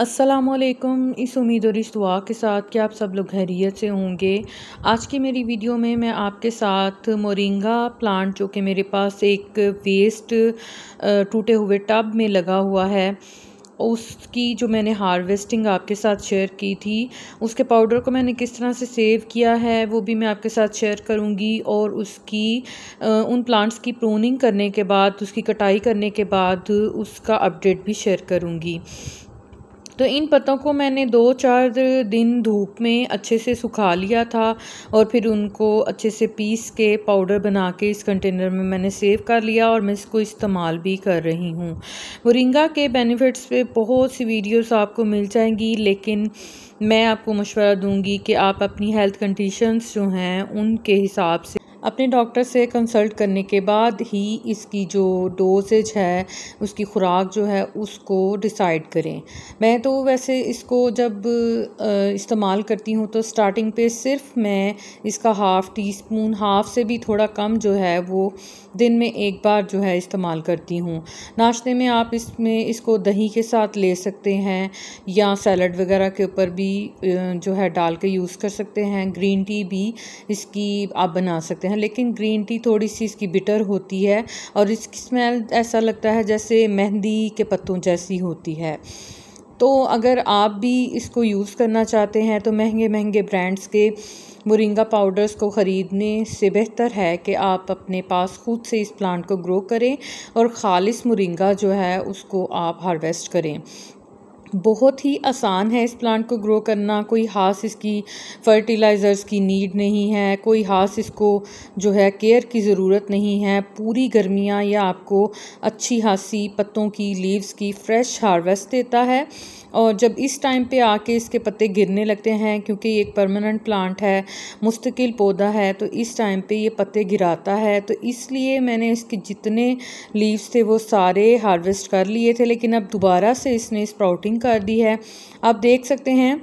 असलकम इस उम्मीद और इस दुआ के साथ कि आप सब लोग खैरियत से होंगे आज की मेरी वीडियो में मैं आपके साथ मोरिंगा प्लांट जो कि मेरे पास एक वेस्ट टूटे हुए टब में लगा हुआ है उसकी जो मैंने हार्वेस्टिंग आपके साथ शेयर की थी उसके पाउडर को मैंने किस तरह से सेव किया है वो भी मैं आपके साथ शेयर करूँगी और उसकी उन प्लांट्स की प्रोनिंग करने के बाद उसकी कटाई करने के बाद उसका अपडेट भी शेयर करूँगी तो इन पत्तों को मैंने दो चार दिन धूप में अच्छे से सुखा लिया था और फिर उनको अच्छे से पीस के पाउडर बना के इस कंटेनर में मैंने सेव कर लिया और मैं इसको इस्तेमाल भी कर रही हूँ मोरिंगा के बेनिफिट्स पे बहुत सी वीडियोस आपको मिल जाएंगी लेकिन मैं आपको मशवरा दूंगी कि आप अपनी हेल्थ कंडीशंस जो हैं उनके हिसाब से अपने डॉक्टर से कंसल्ट करने के बाद ही इसकी जो डोजेज है उसकी ख़ुराक जो है उसको डिसाइड करें मैं तो वैसे इसको जब इस्तेमाल करती हूँ तो स्टार्टिंग पे सिर्फ मैं इसका हाफ़ टी स्पून हाफ़ से भी थोड़ा कम जो है वो दिन में एक बार जो है इस्तेमाल करती हूँ नाश्ते में आप इसमें इसको दही के साथ ले सकते हैं या सैलड वगैरह के ऊपर भी जो है डाल के यूज़ कर सकते हैं ग्रीन टी भी इसकी आप बना सकते हैं लेकिन ग्रीन टी थोड़ी सी इसकी बिटर होती है और इसकी स्मेल ऐसा लगता है जैसे मेहंदी के पत्तों जैसी होती है तो अगर आप भी इसको यूज़ करना चाहते हैं तो महंगे महंगे ब्रांड्स के मुरिंगा पाउडर्स को ख़रीदने से बेहतर है कि आप अपने पास खुद से इस प्लांट को ग्रो करें और ख़ालिस मुरिंगा जो है उसको आप हार्वेस्ट करें बहुत ही आसान है इस प्लांट को ग्रो करना कोई खास इसकी फर्टिलाइज़र्स की नीड नहीं है कोई खास इसको जो है केयर की ज़रूरत नहीं है पूरी गर्मियाँ या आपको अच्छी खासी पत्तों की लीव्स की फ्रेश हार्वेस्ट देता है और जब इस टाइम पे आके इसके पत्ते गिरने लगते हैं क्योंकि ये एक परमानेंट प्लांट है मुस्तकिल पौधा है तो इस टाइम पे ये पत्ते गिराता है तो इसलिए मैंने इसके जितने लीव्स थे वो सारे हार्वेस्ट कर लिए थे लेकिन अब दोबारा से इसने स्प्राउटिंग कर दी है आप देख सकते हैं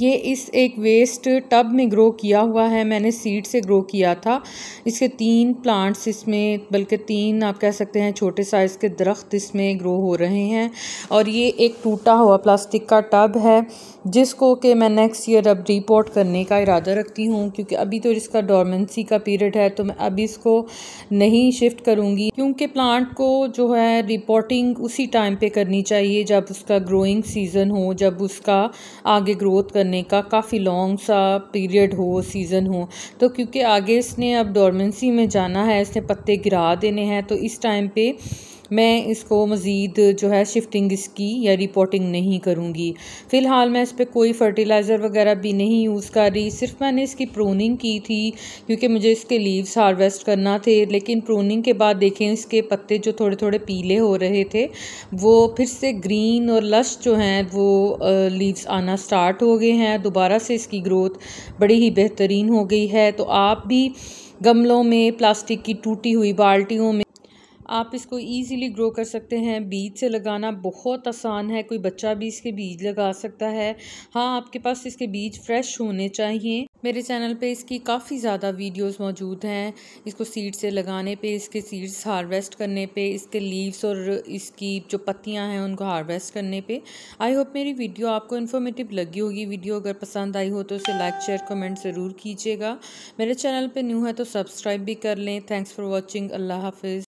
ये इस एक वेस्ट टब में ग्रो किया हुआ है मैंने सीड से ग्रो किया था इसके तीन प्लांट्स इसमें बल्कि तीन आप कह सकते हैं छोटे साइज़ के दरख्त इसमें ग्रो हो रहे हैं और ये एक टूटा हुआ प्लास्टिक का टब है जिसको कि मैं नेक्स्ट ईयर अब रिपोर्ट करने का इरादा रखती हूँ क्योंकि अभी तो इसका डॉर्मेंसी का पीरियड है तो मैं अभी इसको नहीं शिफ्ट करूँगी क्योंकि प्लांट को जो है रिपोर्टिंग उसी टाइम पर करनी चाहिए जब उसका ग्रोइंग सीज़न हो जब उसका आगे ग्रोथ कर करने का काफ़ी लॉन्ग सा पीरियड हो सीज़न हो तो क्योंकि आगे इसने अब डोरमेंसी में जाना है इसने पत्ते गिरा देने हैं तो इस टाइम पे मैं इसको मज़ीद जो है शिफ्टिंग इसकी या रिपोर्टिंग नहीं करूँगी फ़िलहाल मैं इस पर कोई फर्टिलाइज़र वगैरह भी नहीं यूज़ कर रही सिर्फ मैंने इसकी प्रोनिंग की थी क्योंकि मुझे इसके लीव्स हार्वेस्ट करना थे लेकिन प्रोनिंग के बाद देखें इसके पत्ते जो थोड़े थोड़े पीले हो रहे थे वो फिर से ग्रीन और लश जो हैं वो लीव्स आना स्टार्ट हो गए हैं दोबारा से इसकी ग्रोथ बड़ी ही बेहतरीन हो गई है तो आप भी गमलों में प्लास्टिक की टूटी हुई बाल्टियों में आप इसको ईज़िली ग्रो कर सकते हैं बीज से लगाना बहुत आसान है कोई बच्चा भी इसके बीज लगा सकता है हाँ आपके पास इसके बीज फ्रेश होने चाहिए मेरे चैनल पे इसकी काफ़ी ज़्यादा वीडियोस मौजूद हैं इसको सीड से लगाने पे इसके सीड्स हार्वेस्ट करने पे इसके लीव्स और इसकी जो पत्तियां हैं उनको हार्वेस्ट करने पे आई होप मेरी वीडियो आपको इन्फॉर्मेटिव लगी होगी वीडियो अगर पसंद आई हो तो उसे लाइक शेयर कमेंट ज़रूर कीजिएगा मेरे चैनल पर न्यू है तो सब्सक्राइब भी कर लें थैंक्स फॉर वॉचिंग अल्लाह हाफिज़